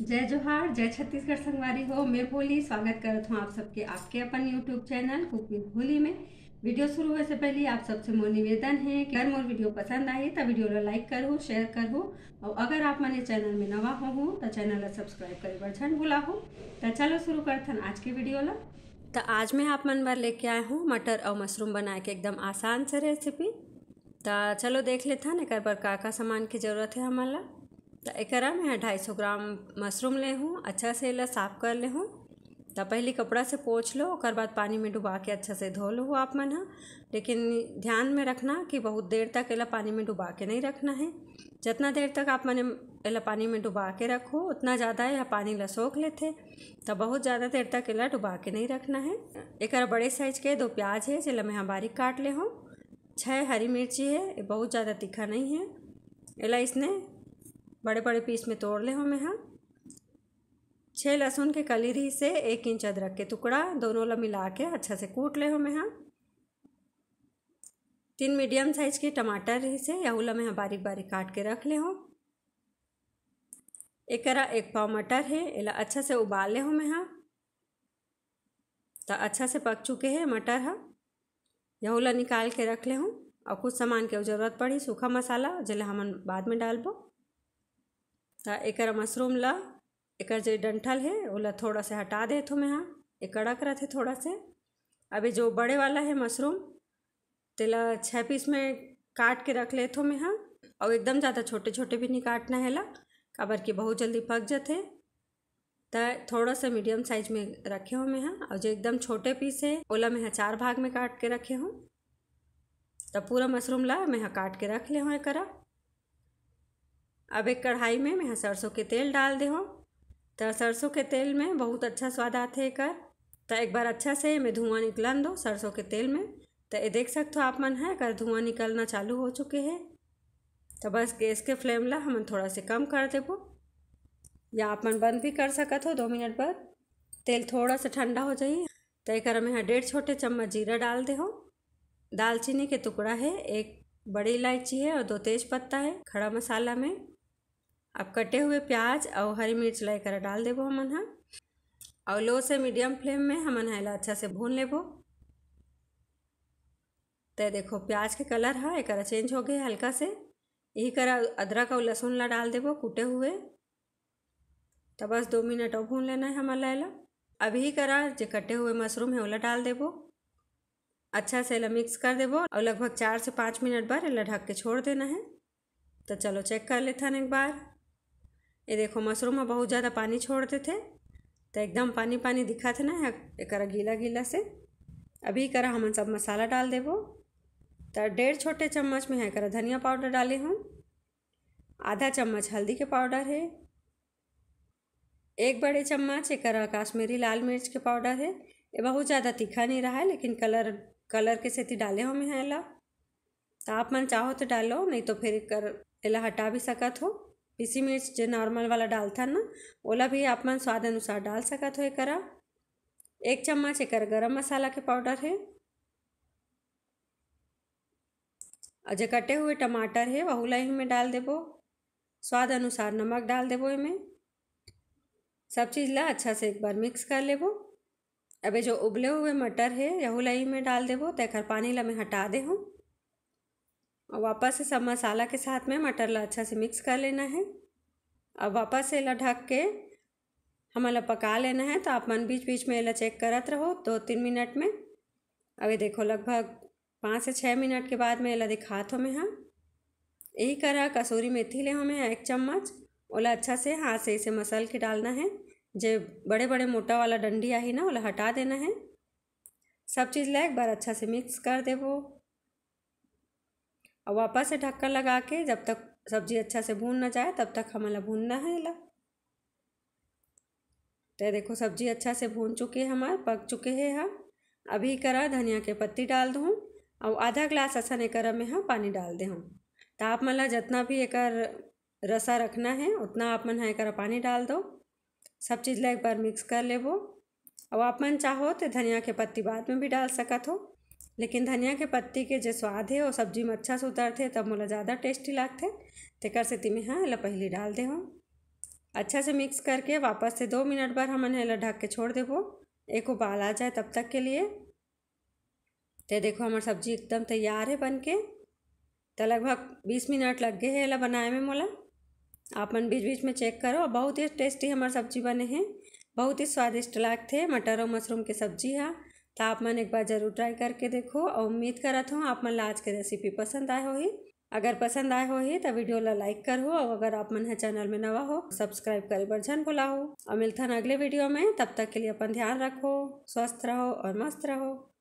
जय जोहार जय छत्तीसगढ़ संगवारी हो मैं भोली स्वागत करता हूँ आप सबके आपके अपन YouTube channel cook with Bholi में वीडियो शुरू होने से पहले आप सबसे मोर निवेदन है कि अगर मोर वीडियो पसंद आए तो वीडियो ला लाइक करो शेयर करो और अगर आप मैंने चैनल में नवा हो, तो चैनल ला सब्सक्राइब करे बर झंड भूला हो तो चलो शुरू करथन आज के वीडियो ला तो आज मैं आप मन भर लेके आए हूँ मटर और मशरूम बनाए के एकदम आसान से रेसिपी तो चलो देख लेथन एक बार का का सामान की जरूरत है हमारा तो एक मैं ढाई सौ ग्राम मशरूम ले हूँ अच्छा से ला साफ कर ले हूँ तो पहले कपड़ा से पोछ लो और बाद पानी में डुबा के अच्छा से धो लो आप मन हाँ लेकिन ध्यान में रखना कि बहुत देर तक इला पानी में डुबा के नहीं रखना है जितना देर तक आप मैंने इला पानी में डुबा के रखो उतना ज़्यादा यह पानी ला सोख लेते तो बहुत ज़्यादा देर तक इला डुबा के नहीं रखना है एक बड़े साइज के दो प्याज है जिला मैं बारीक काट ले हूँ छः हरी मिर्ची है बहुत ज़्यादा तीखा नहीं है इला इसने बड़े बड़े पीस में तोड़ ले हमें हम छः लहसुन के कलीरी से एक इंच अदरक के टुकड़ा दोनों ला मिला के अच्छा से कूट ले हमें हम तीन मीडियम साइज के टमाटर से यहूला में हम बारीक बारीक काट के रख ले हूँ एक एक पाव मटर है इला अच्छा से उबाल ले मैं हाँ तो अच्छा से पक चुके हैं मटर हम यहूला निकाल के रख ले हूँ और कुछ सामान के जरूरत पड़ी सूखा मसाला जिला हम बाद में डालबो एक मशरूम ला एक जो डंठल है ला थोड़ा सा हटा दे तो मैं हाँ एक कड़क रहते थे थोड़ा से अभी जो बड़े वाला है मशरूम तेला छः पीस में काट के रख ले तो मैं हाँ और एकदम ज़्यादा छोटे छोटे भी नहीं काटना है ला काबर कि बहुत जल्दी पक जाते तो थोड़ा सा मीडियम साइज में रखे हूँ मैं हाँ और जो एकदम छोटे पीस है ओला मैं हाँ चार भाग में काट के रखे हूँ तो पूरा मशरूम ला मैं हाँ काट के रख ले हूँ एक अब एक कढ़ाई में मैं सरसों के तेल डाल दे तो सरसों के तेल में बहुत अच्छा स्वाद है कर तो एक बार अच्छा से मैं धुआं निकलन दो सरसों के तेल में तो ये देख सकते हो आप मन है कर धुआं निकलना चालू हो चुके हैं तो बस गैस के फ्लेम ला हम थोड़ा से कम कर देबो या आप मन बंद भी कर सकत हो दो मिनट बाद तेल थोड़ा सा ठंडा हो जाइए तो एक में यहाँ डेढ़ छोटे चम्मच जीरा डाल दे दालचीनी के टुकड़ा है एक बड़ी इलायची है और दो तेज पत्ता है खड़ा मसाला में अब कटे हुए प्याज और हरी मिर्च लैकर डाल देबो हमन हा और लो से मीडियम फ्लेम में हमन हा अच्छा से भून लेबो तो देखो प्याज के कलर है हाँ एक चेंज हो गए हल्का से यही कर अदरक और लहसुन ला डाल देबो कूटे हुए तो बस दो मिनट और भून लेना है हमारा ला अभी करा जो कटे हुए मशरूम है वाला डाल देबो अच्छा से ला मिक्स कर देबो और लगभग चार से पाँच मिनट बाद ढक के छोड़ देना है तो चलो चेक कर लेते हैं एक बार ये देखो मशरूम में बहुत ज़्यादा पानी छोड़ते थे तो एकदम पानी पानी दिखा थे ना एक गीला गीला से अभी करा हम सब मसाला डाल देवो तो डेढ़ छोटे चम्मच में है करा धनिया पाउडर डाले हूँ आधा चम्मच हल्दी के पाउडर है एक बड़े चम्मच एक काश्मीरी लाल मिर्च के पाउडर है ये बहुत ज़्यादा तीखा नहीं रहा है लेकिन कलर कलर के सेती डाले हूँ मैं एला तो आप मन चाहो तो डालो नहीं तो फिर कर एला हटा भी सकत हो पीसी मिर्च जो नॉर्मल वाला डालता ना ओला भी आप मन स्वाद अनुसार डाल सका तो एकरा एक चम्मच एक गरम मसाला के पाउडर है और जो कटे हुए टमाटर है वह ही में डाल देबो स्वाद अनुसार नमक डाल देबो इसमें सब चीज़ ला अच्छा से एक बार मिक्स कर लेबो अबे जो उबले हुए मटर है यहूला ही में डाल देबो तो एक पानी ला मैं हटा दे हूँ और वापस से सब मसाला के साथ में मटर ला अच्छा से मिक्स कर लेना है अब वापस से ला ढक के हमला पका लेना है तो आप मन बीच बीच में ला चेक करत रहो दो तीन मिनट में अभी देखो लगभग पाँच से छः मिनट के बाद में ला दिखात हो मैं हाँ यही करा कसूरी मेथी ले हमें एक चम्मच ओला अच्छा से हाथ से इसे मसल के डालना है जे बड़े बड़े मोटा वाला डंडी आई ना ओला हटा देना है सब चीज़ ला एक बार अच्छा से मिक्स कर देवो और वापस से ढक्कन लगा के जब तक सब्जी अच्छा से भून ना जाए तब तक हमारा भूनना है ला तो देखो सब्जी अच्छा से भून चुके हैं हमारे पक चुके हैं हम अभी करा धनिया के पत्ती डाल दूँ और आधा ग्लास असन एक में हम पानी डाल दे हूँ तो आप मन जितना भी एक रसा रखना है उतना आप मन एक पानी डाल दो सब चीज़ ला एक बार मिक्स कर लेबो और आप मन चाहो तो धनिया के पत्ती बाद में भी डाल सकत हो लेकिन धनिया के पत्ती के जो स्वाद है वो सब्जी में अच्छा से उतरते तब मोला ज़्यादा टेस्टी लगते तेकर सेती में हाँ एला पहले डाल हूँ अच्छा से मिक्स करके वापस से दो मिनट बार हमें एला ढक के छोड़ देबो एक उबाल आ जाए तब तक के लिए तो देखो हमारे सब्जी एकदम तैयार है बन के तो लगभग बीस मिनट लग गए है बनाए में मोला आप मन बीच बीच में चेक करो बहुत ही टेस्टी हमार सब्जी बने हैं बहुत ही स्वादिष्ट लागते मटर और मशरूम के सब्जी है हाँ। तो आप मन एक बार ज़रूर ट्राई करके देखो और उम्मीद करत हूँ आप मन ला आज के रेसिपी पसंद आए ही अगर पसंद आए ही तो वीडियो ला लाइक करो और अगर आप मन है चैनल में नवा हो सब्सक्राइब करे बर झन बुलाओ और मिलथन अगले वीडियो में तब तक के लिए अपन ध्यान रखो स्वस्थ रहो और मस्त रहो